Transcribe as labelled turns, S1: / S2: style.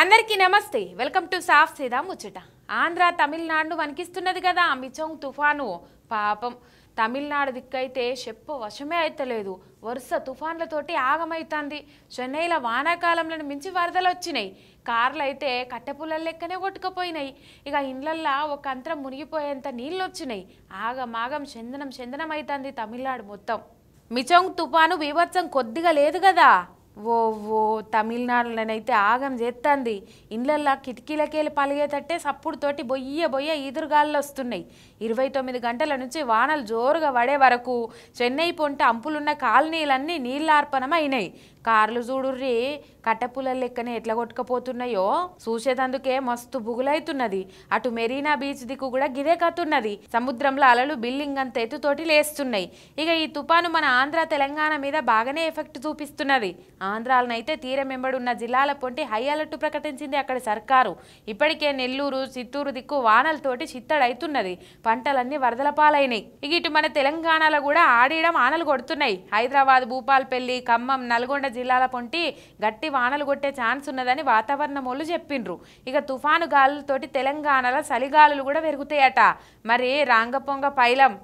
S1: అందరికీ నమస్తే welcome to సాఫ్ సీదా ముచ్చట ఆంధ్ర తమిళనాడు వణికిస్తున్నది కదా మిచోంగ్ తుఫాను పాపం తమిళనాడు దిక్కైతే చెప్పు వశమే అయితలేదు వరుస తుఫాన్లతోటి ఆగమవుతుంది చెన్నైలో వానాకాలంలో మించి వరదలు వచ్చినాయి కార్లు అయితే కట్టెపుల్లల లెక్కనే కొట్టుకుపోయినాయి ఇక ఇండ్లల్లో ఒక అంతరం మునిగిపోయేంత నీళ్ళు వచ్చినాయి ఆగమాగం చందనం చందనం అవుతుంది తమిళనాడు మొత్తం మిచోంగ్ తుఫాను బీభత్సం కొద్దిగా లేదు కదా ఓ ఓ తమిళనాడులోనైతే ఆగం చేస్తుంది ఇండ్లల్లో కిటికీలకెళ్ళి పలిగేటట్టే సప్పుడుతోటి బొయ్య బొయ్య ఈదురుగాళ్ళు వస్తున్నాయి ఇరవై తొమ్మిది గంటల నుంచి వానలు జోరుగా పడే వరకు చెన్నై పొంట అంపులున్న కాలనీలన్నీ నీళ్ళార్పణం అయినాయి కార్లు చూడుర్రి కట్టపుల లెక్కనే ఎట్లా కొట్టుకపోతున్నాయో చూసేదందుకే మస్తు బుగులైతున్నది అటు మెరీనా బీచ్ దిక్కు కూడా గిదే కతున్నది సముద్రంలో అలలు బిల్డింగ్ అంత ఎత్తుతోటి లేస్తున్నాయి ఇక ఈ తుపాను మన ఆంధ్ర తెలంగాణ మీద బాగానే ఎఫెక్ట్ చూపిస్తున్నది ఆంధ్రాలనైతే తీరం వెంబడున్న జిల్లాల పొంటి హై అలర్ట్ ప్రకటించింది అక్కడి సర్కారు ఇప్పటికే నెల్లూరు చిత్తూరు దిక్కు వానలతోటి చిత్తడైతున్నది పంటలన్నీ వరదల పాలైనాయి ఇక ఇటు మన తెలంగాణలో కూడా ఆడియడం ఆనలు కొడుతున్నాయి హైదరాబాద్ భూపాల్పల్లి ఖమ్మం నల్గొండ జిల్లాల పొంటి గట్టి వానలు కొట్టే ఛాన్స్ ఉన్నదని వాతావరణ వాళ్ళు చెప్పిండ్రు ఇక తుఫాను గాలులతోటి తెలంగాణలో చలిగాలులు కూడా పెరుగుతాయట మరి రాంగపొంగ పైలం